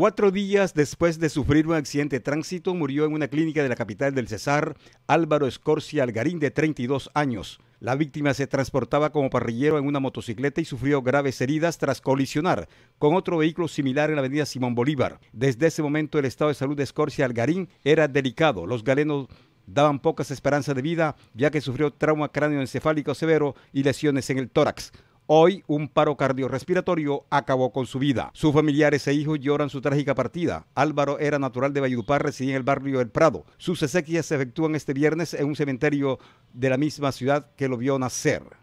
Cuatro días después de sufrir un accidente de tránsito, murió en una clínica de la capital del Cesar Álvaro Escorcia Algarín, de 32 años. La víctima se transportaba como parrillero en una motocicleta y sufrió graves heridas tras colisionar con otro vehículo similar en la avenida Simón Bolívar. Desde ese momento, el estado de salud de Escorcia Algarín era delicado. Los galenos daban pocas esperanzas de vida, ya que sufrió trauma cráneoencefálico severo y lesiones en el tórax. Hoy un paro cardiorrespiratorio acabó con su vida. Sus familiares e hijos lloran su trágica partida. Álvaro era natural de Valledupar, residía en el barrio El Prado. Sus exequias se efectúan este viernes en un cementerio de la misma ciudad que lo vio nacer.